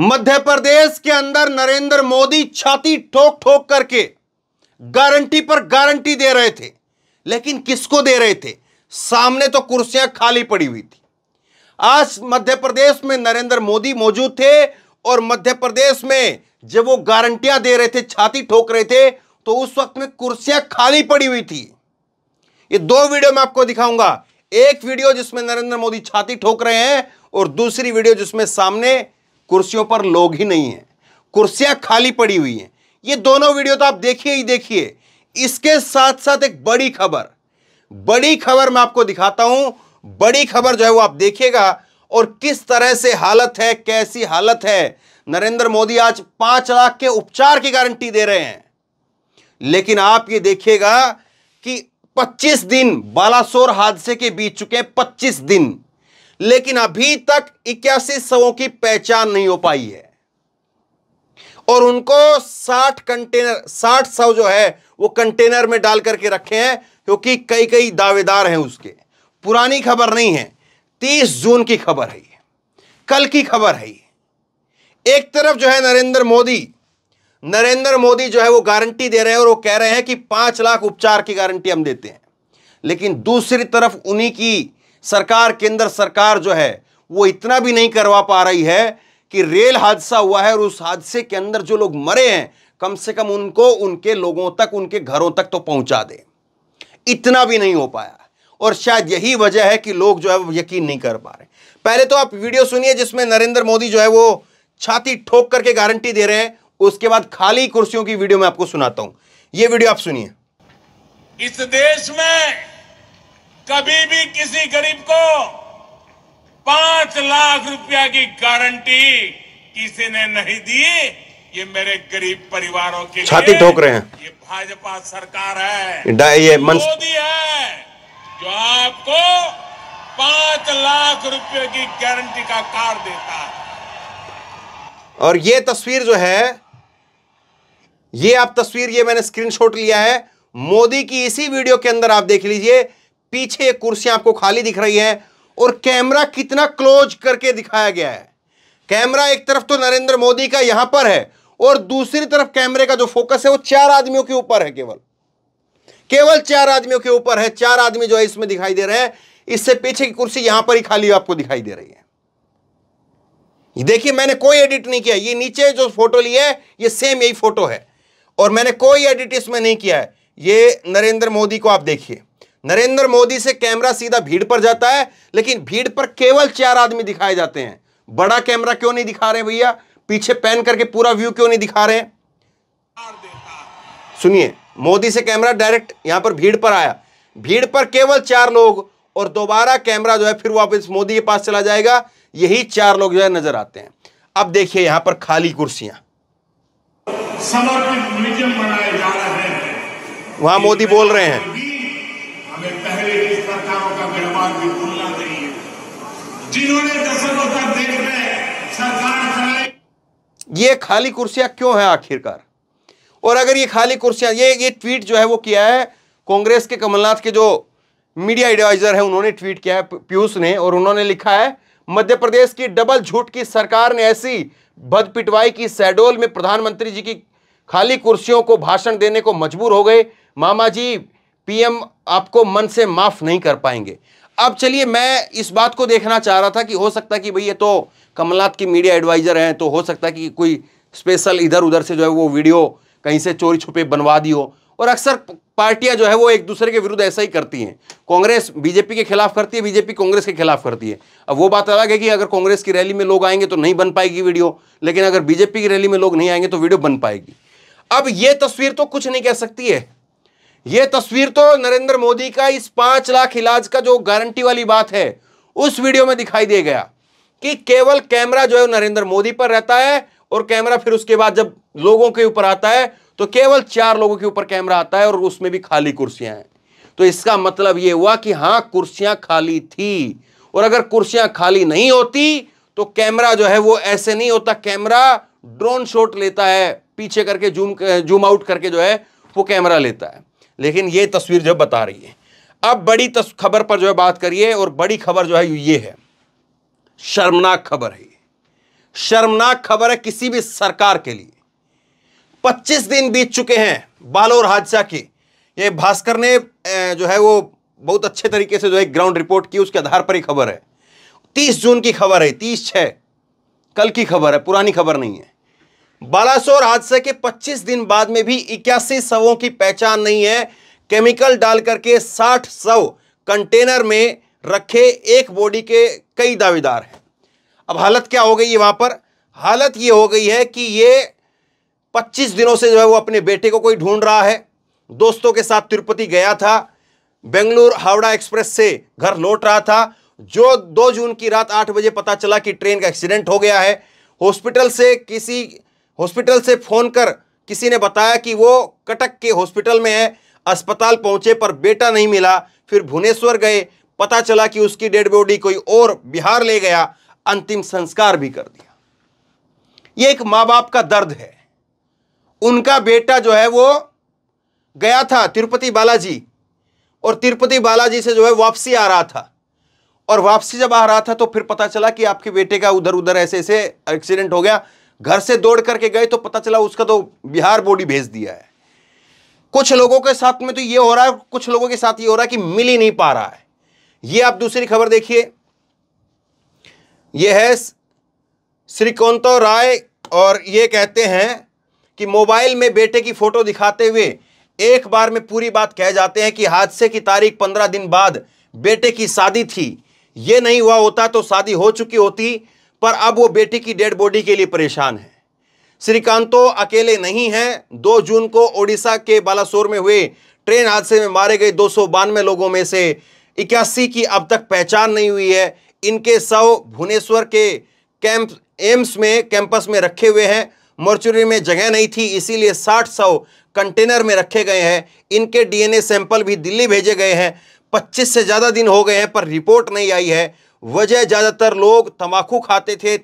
मध्य प्रदेश के अंदर नरेंद्र मोदी छाती ठोक ठोक करके गारंटी पर गारंटी दे रहे थे लेकिन किसको दे रहे थे सामने तो कुर्सियां खाली पड़ी हुई थी आज मध्य प्रदेश में नरेंद्र मोदी मौजूद थे और मध्य प्रदेश में जब वो गारंटियां दे रहे थे छाती ठोक रहे थे तो उस वक्त में कुर्सियां खाली पड़ी हुई थी ये दो वीडियो मैं आपको दिखाऊंगा एक वीडियो जिसमें नरेंद्र मोदी छाती ठोक रहे हैं और दूसरी वीडियो जिसमें सामने कुर्सियों पर लोग ही नहीं हैं कुर्सियां खाली पड़ी हुई हैं ये दोनों वीडियो तो आप देखिए ही देखिए इसके साथ साथ एक बड़ी खबर बड़ी खबर मैं आपको दिखाता हूं बड़ी खबर जो है वो आप देखिएगा और किस तरह से हालत है कैसी हालत है नरेंद्र मोदी आज पांच लाख के उपचार की गारंटी दे रहे हैं लेकिन आप ये देखिएगा कि 25 दिन बालासोर हादसे के बीच चुके हैं 25 दिन लेकिन अभी तक इक्यासी सवों की पहचान नहीं हो पाई है और उनको 60 कंटेनर 60 सौ जो है वो कंटेनर में डाल करके रखे हैं क्योंकि कई कई दावेदार हैं उसके पुरानी खबर नहीं है 30 जून की खबर है कल की खबर है एक तरफ जो है नरेंद्र मोदी नरेंद्र मोदी जो है वो गारंटी दे रहे हैं और वो कह रहे हैं कि पांच लाख उपचार की गारंटी हम देते हैं लेकिन दूसरी तरफ उन्हीं की सरकार केंद्र सरकार जो है वो इतना भी नहीं करवा पा रही है कि रेल हादसा हुआ है और उस हादसे के अंदर जो लोग मरे हैं कम से कम उनको उनके लोगों तक उनके घरों तक तो पहुंचा दे इतना भी नहीं हो पाया और शायद यही वजह है कि लोग जो है वो यकीन नहीं कर पा रहे पहले तो आप वीडियो सुनिए जिसमें नरेंद्र मोदी जो है वो छाती ठोक करके गारंटी दे रहे हैं उसके बाद खाली कुर्सियों की वीडियो में आपको सुनाता हूं ये वीडियो आप सुनिए इस देश में कभी भी किसी गरीब को पांच लाख रुपया की गारंटी किसी ने नहीं दी ये मेरे गरीब परिवारों के छाती ठोक रहे हैं ये भाजपा सरकार है ये मोदी है जो आपको पांच लाख रुपये की गारंटी का कार देता है और ये तस्वीर जो है ये आप तस्वीर ये मैंने स्क्रीनशॉट लिया है मोदी की इसी वीडियो के अंदर आप देख लीजिए पीछे कुर्सियां आपको खाली दिख रही है और कैमरा कितना क्लोज करके दिखाया गया है कैमरा एक तरफ तो नरेंद्र मोदी का यहां पर है और दूसरी तरफ कैमरे का जो फोकस है वो चार आदमियों के ऊपर है केवल केवल चार आदमियों के ऊपर है चार आदमी जो है इसमें दिखाई दे रहे हैं इससे पीछे की कुर्सी यहां पर ही खाली आपको दिखाई दे रही है देखिए मैंने कोई एडिट नहीं किया ये नीचे जो फोटो ली है ये सेम यही फोटो है और मैंने कोई एडिट इसमें नहीं किया है ये नरेंद्र मोदी को आप देखिए नरेंद्र मोदी से कैमरा सीधा भीड़ पर जाता है लेकिन भीड़ पर केवल चार आदमी दिखाए जाते हैं बड़ा कैमरा क्यों नहीं दिखा रहे भैया पीछे पैन करके पूरा व्यू क्यों नहीं दिखा रहे सुनिए मोदी से कैमरा डायरेक्ट यहां पर भीड़ पर आया भीड़ पर केवल चार लोग और दोबारा कैमरा जो है फिर वापस मोदी के पास चला जाएगा यही चार लोग जो है नजर आते हैं अब देखिए यहां पर खाली कुर्सियां समर्पित म्यूजियम बनाए जा रहे हैं वहां मोदी बोल रहे हैं हमें पहले की सरकारों का व्यवहार की तुलना नहीं है जिन्होंने दशकों तक देश में सरकार चलाई ये खाली कुर्सियां क्यों है आखिरकार और अगर ये खाली कुर्सियां ये ये ट्वीट जो है वो किया है कांग्रेस के कमलनाथ के जो मीडिया एडवाइजर है उन्होंने ट्वीट किया है पीयूष ने और उन्होंने लिखा है मध्य प्रदेश की डबल झूठ की सरकार ने ऐसी भद पिटवाई की सैडोल में प्रधानमंत्री जी की खाली कुर्सियों को भाषण देने को मजबूर हो गए मामा जी पीएम आपको मन से माफ नहीं कर पाएंगे अब चलिए मैं इस बात को देखना चाह रहा था कि हो सकता कि भाई ये तो कमलनाथ की मीडिया एडवाइज़र हैं तो हो सकता कि कोई स्पेशल इधर उधर से जो है वो वीडियो कहीं से चोरी छुपे बनवा दी हो और अक्सर पार्टियां जो है वो एक दूसरे के विरुद्ध ऐसा ही करती हैं कांग्रेस बीजेपी के खिलाफ करती है बीजेपी कांग्रेस के खिलाफ करती है अब वो बात अलग है कि अगर कांग्रेस की रैली में लोग आएंगे तो नहीं बन पाएगी वीडियो लेकिन अगर बीजेपी की रैली में लोग नहीं आएंगे तो वीडियो बन पाएगी अब ये तस्वीर तो कुछ नहीं कह सकती है ये तस्वीर तो नरेंद्र मोदी का इस पांच लाख इलाज का जो गारंटी वाली बात है उस वीडियो में दिखाई दे गया कि केवल कैमरा जो है नरेंद्र मोदी पर रहता है और कैमरा फिर उसके बाद जब लोगों के ऊपर आता है तो केवल चार लोगों के ऊपर कैमरा आता है और उसमें भी खाली कुर्सियां हैं तो इसका मतलब यह हुआ कि हां कुर्सियां खाली थी और अगर कुर्सियां खाली नहीं होती तो कैमरा जो है वो ऐसे नहीं होता कैमरा ड्रोन शॉट लेता है पीछे करके जूम जूम आउट करके जो है वो कैमरा लेता है लेकिन ये तस्वीर जो बता रही है अब बड़ी खबर पर जो है बात करिए और बड़ी खबर जो है ये है शर्मनाक खबर है शर्मनाक खबर है किसी भी सरकार के लिए 25 दिन बीत चुके हैं बालोर हादसा की ये भास्कर ने जो है वो बहुत अच्छे तरीके से जो है ग्राउंड रिपोर्ट की उसके आधार पर ही खबर है 30 जून की खबर है 30 छः कल की खबर है पुरानी खबर नहीं है बालासोर हादसे के 25 दिन बाद में भी इक्यासी शवों की पहचान नहीं है केमिकल डाल करके 60 शव कंटेनर में रखे एक बॉडी के कई दावेदार हैं अब हालत क्या हो गई है वहाँ पर हालत ये हो गई है कि ये 25 दिनों से जो है वो अपने बेटे को कोई ढूंढ रहा है दोस्तों के साथ तिरुपति गया था बेंगलुरु हावड़ा एक्सप्रेस से घर लौट रहा था जो 2 जून की रात 8 बजे पता चला कि ट्रेन का एक्सीडेंट हो गया है हॉस्पिटल से किसी हॉस्पिटल से फ़ोन कर किसी ने बताया कि वो कटक के हॉस्पिटल में है अस्पताल पहुंचे पर बेटा नहीं मिला फिर भुवनेश्वर गए पता चला कि उसकी डेड बॉडी कोई और बिहार ले गया अंतिम संस्कार भी कर दिया ये एक माँ बाप का दर्द है उनका बेटा जो है वो गया था तिरुपति बालाजी और तिरुपति बालाजी से जो है वापसी आ रहा था और वापसी जब आ रहा था तो फिर पता चला कि आपके बेटे का उधर उधर ऐसे ऐसे एक्सीडेंट हो गया घर से दौड़ करके गए तो पता चला उसका तो बिहार बॉडी भेज दिया है कुछ लोगों के साथ में तो ये हो रहा है कुछ लोगों के साथ ये हो रहा है कि मिल ही नहीं पा रहा है ये आप दूसरी खबर देखिए यह है श्रीकोंतो राय और ये कहते हैं कि मोबाइल में बेटे की फोटो दिखाते हुए एक बार में पूरी बात कह जाते हैं कि हादसे की तारीख पंद्रह दिन बाद बेटे की शादी थी ये नहीं हुआ होता तो शादी हो चुकी होती पर अब वो बेटी की डेड बॉडी के लिए परेशान है श्रीकांतो अकेले नहीं हैं दो जून को ओडिशा के बालासोर में हुए ट्रेन हादसे में मारे गए दो लोगों में से इक्यासी की अब तक पहचान नहीं हुई है इनके शव भुवनेश्वर के कैंप एम्स में कैंपस में रखे हुए हैं मोर्चुरी में जगह नहीं थी इसीलिए 60 शव कंटेनर में रखे गए हैं इनके डीएनए सैंपल भी दिल्ली भेजे गए हैं 25 से ज़्यादा दिन हो गए हैं पर रिपोर्ट नहीं आई है वजह ज़्यादातर लोग तम्बाकू खाते थे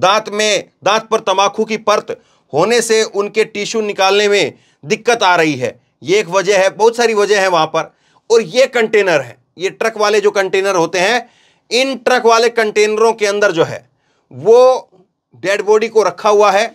दांत में दांत पर तम्बाकू की परत होने से उनके टिश्यू निकालने में दिक्कत आ रही है ये एक वजह है बहुत सारी वजह है वहाँ पर और ये कंटेनर है ये ट्रक वाले जो कंटेनर होते हैं इन ट्रक वाले कंटेनरों के अंदर जो है वो डेड बॉडी को रखा हुआ है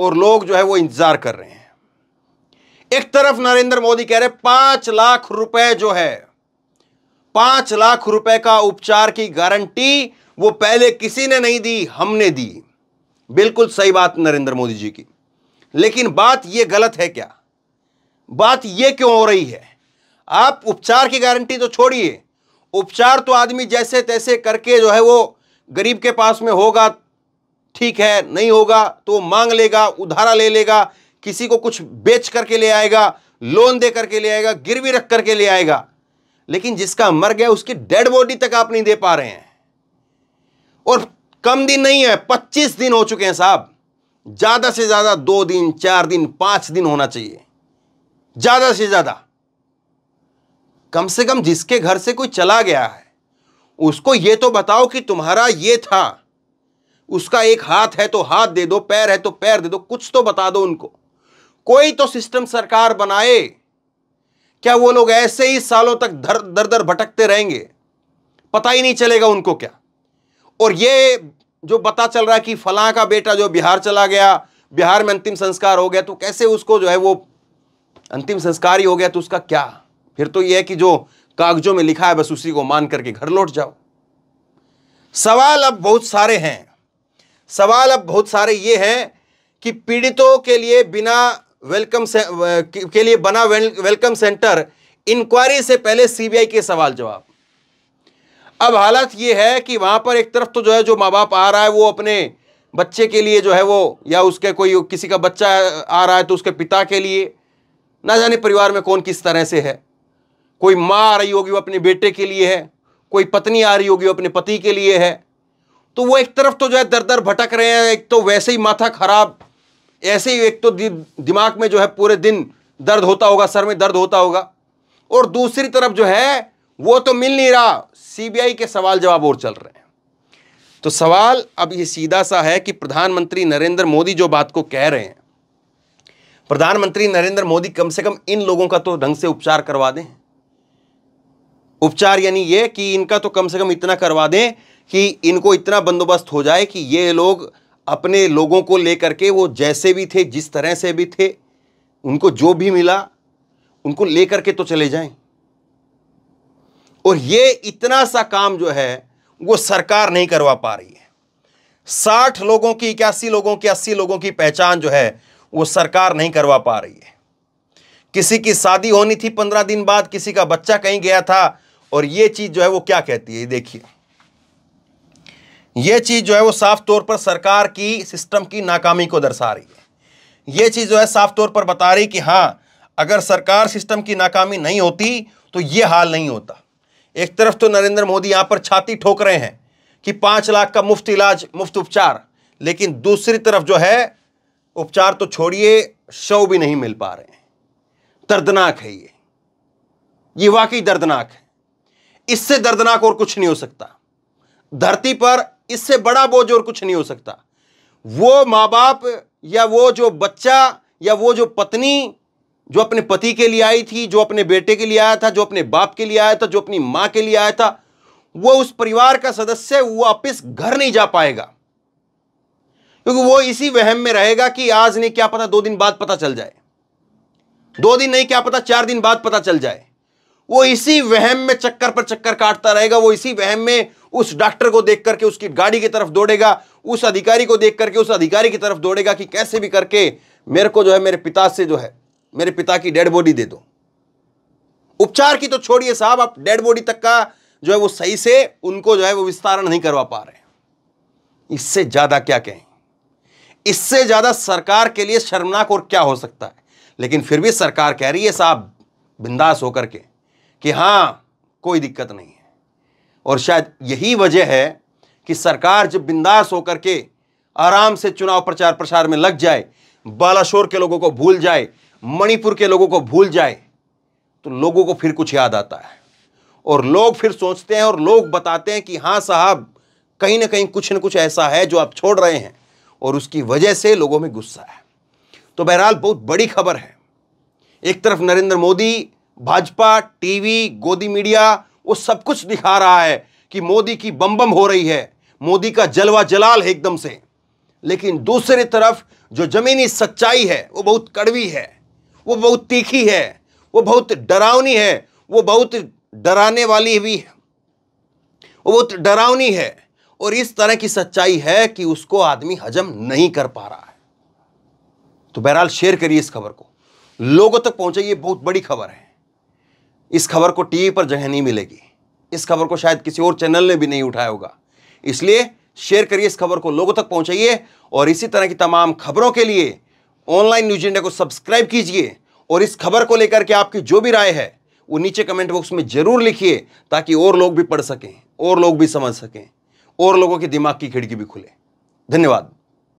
और लोग जो है वो इंतज़ार कर रहे हैं एक तरफ नरेंद्र मोदी कह रहे पांच लाख रुपए जो है पांच लाख रुपए का उपचार की गारंटी वो पहले किसी ने नहीं दी हमने दी बिल्कुल सही बात नरेंद्र मोदी जी की लेकिन बात यह गलत है क्या बात यह क्यों हो रही है आप उपचार की गारंटी तो छोड़िए उपचार तो आदमी जैसे तैसे करके जो है वो गरीब के पास में होगा ठीक है नहीं होगा तो मांग लेगा उधारा ले लेगा किसी को कुछ बेच करके ले आएगा लोन दे करके ले आएगा गिरवी रख करके ले आएगा लेकिन जिसका मर गया उसकी डेड बॉडी तक आप नहीं दे पा रहे हैं और कम दिन नहीं है पच्चीस दिन हो चुके हैं साहब ज़्यादा से ज़्यादा दो दिन चार दिन पांच दिन होना चाहिए ज़्यादा से ज़्यादा कम से कम जिसके घर से कोई चला गया है उसको ये तो बताओ कि तुम्हारा ये था उसका एक हाथ है तो हाथ दे दो पैर है तो पैर दे दो कुछ तो बता दो उनको कोई तो सिस्टम सरकार बनाए क्या वो लोग ऐसे ही सालों तक धर दर दर भटकते रहेंगे पता ही नहीं चलेगा उनको क्या और ये जो पता चल रहा है कि फला का बेटा जो बिहार चला गया बिहार में अंतिम संस्कार हो गया तो कैसे उसको जो है वो अंतिम संस्कार ही हो गया तो उसका क्या फिर तो यह है कि जो कागजों में लिखा है बस उसी को मान करके घर लौट जाओ सवाल अब बहुत सारे हैं सवाल अब बहुत सारे ये हैं कि पीड़ितों के लिए बिना वेलकम से, के लिए बना वेल, वेलकम सेंटर इंक्वायरी से पहले सीबीआई के सवाल जवाब अब हालत यह है कि वहां पर एक तरफ तो जो है जो माँ बाप आ रहा है वो अपने बच्चे के लिए जो है वो या उसके कोई किसी का बच्चा आ रहा है तो उसके पिता के लिए ना जाने परिवार में कौन किस तरह से है कोई माँ आ रही होगी वो अपने बेटे के लिए है कोई पत्नी आ रही होगी वो अपने पति के लिए है तो वो एक तरफ तो जो है दर दर भटक रहे हैं एक तो वैसे ही माथा खराब ऐसे ही एक तो दि, दिमाग में जो है पूरे दिन दर्द होता होगा सर में दर्द होता होगा और दूसरी तरफ जो है वो तो मिल नहीं रहा सीबीआई के सवाल जवाब और चल रहे हैं तो सवाल अब ये सीधा सा है कि प्रधानमंत्री नरेंद्र मोदी जो बात को कह रहे हैं प्रधानमंत्री नरेंद्र मोदी कम से कम इन लोगों का तो ढंग से उपचार करवा दें उपचार यानी ये कि इनका तो कम से कम इतना करवा दें कि इनको इतना बंदोबस्त हो जाए कि ये लोग अपने लोगों को लेकर के वो जैसे भी थे जिस तरह से भी थे उनको जो भी मिला उनको लेकर के तो चले जाएं और ये इतना सा काम जो है वो सरकार नहीं करवा पा रही है साठ लोगों की इक्यासी लोगों की अस्सी लोगों की पहचान जो है वो सरकार नहीं करवा पा रही है किसी की शादी होनी थी पंद्रह दिन बाद किसी का बच्चा कहीं गया था और ये चीज़ जो है वो क्या कहती है देखिए ये चीज़ जो है वो साफ तौर पर सरकार की सिस्टम की नाकामी को दर्शा रही है यह चीज़ जो है साफ तौर पर बता रही कि हां अगर सरकार सिस्टम की नाकामी नहीं होती तो ये हाल नहीं होता एक तरफ तो नरेंद्र मोदी यहां पर छाती ठोक रहे हैं कि पांच लाख का मुफ्त इलाज मुफ्त उपचार लेकिन दूसरी तरफ जो है उपचार तो छोड़िए शव भी नहीं मिल पा रहे हैं दर्दनाक है ये ये वाकई दर्दनाक है इससे दर्दनाक और कुछ नहीं हो सकता धरती पर इससे बड़ा बोझ और कुछ नहीं हो सकता वो माँ बाप या वो जो बच्चा या वो जो पत्नी जो अपने पति के लिए आई थी जो अपने बेटे के लिए आया था जो अपने बाप के लिए आया था जो अपनी माँ के लिए आया था वो उस परिवार का सदस्य वापिस घर नहीं जा पाएगा क्योंकि वो इसी वहम में रहेगा कि आज नहीं क्या पता दो दिन बाद पता चल जाए दो दिन नहीं क्या पता चार दिन बाद पता चल जाए वो इसी वहम में चक्कर पर चक्कर काटता रहेगा वो इसी वहम में उस डॉक्टर को देख करके उसकी गाड़ी की तरफ दौड़ेगा उस अधिकारी को देख करके उस अधिकारी की तरफ दौड़ेगा कि कैसे भी करके मेरे को जो है मेरे पिता से जो है मेरे पिता की डेड बॉडी दे दो उपचार की तो छोड़िए साहब आप डेड बॉडी तक का जो है वो सही से उनको जो है वो विस्तारण नहीं करवा पा रहे इससे ज़्यादा क्या कहें इससे ज़्यादा सरकार के लिए शर्मनाक और क्या हो सकता है लेकिन फिर भी सरकार कह रही है साहब बिंदास होकर के कि हां कोई दिक्कत नहीं है और शायद यही वजह है कि सरकार जब बिंदास होकर के आराम से चुनाव प्रचार प्रसार में लग जाए बालाशोर के लोगों को भूल जाए मणिपुर के लोगों को भूल जाए तो लोगों को फिर कुछ याद आता है और लोग फिर सोचते हैं और लोग बताते हैं कि हाँ साहब कहीं ना कहीं कुछ न कुछ ऐसा है जो आप छोड़ रहे हैं और उसकी वजह से लोगों में गुस्सा है तो बहरहाल बहुत बड़ी खबर है एक तरफ नरेंद्र मोदी भाजपा टीवी गोदी मीडिया वो सब कुछ दिखा रहा है कि मोदी की बम बम हो रही है मोदी का जलवा जलाल है एकदम से लेकिन दूसरी तरफ जो जमीनी सच्चाई है वो बहुत कड़वी है वो बहुत तीखी है वो बहुत डरावनी है वो बहुत डराने वाली भी है वो बहुत डरावनी है और इस तरह की सच्चाई है कि उसको आदमी हजम नहीं कर पा रहा है तो बहरहाल शेयर करिए इस खबर को लोगों तक पहुंचाइए बहुत बड़ी खबर है इस खबर को टीवी पर जगह नहीं मिलेगी इस खबर को शायद किसी और चैनल ने भी नहीं उठाया होगा इसलिए शेयर करिए इस खबर को लोगों तक पहुंचाइए और इसी तरह की तमाम खबरों के लिए ऑनलाइन न्यूज इंडिया को सब्सक्राइब कीजिए और इस खबर को लेकर के आपकी जो भी राय है वो नीचे कमेंट बॉक्स में ज़रूर लिखिए ताकि और लोग भी पढ़ सकें और लोग भी समझ सकें और लोगों के दिमाग की खिड़की भी खुले धन्यवाद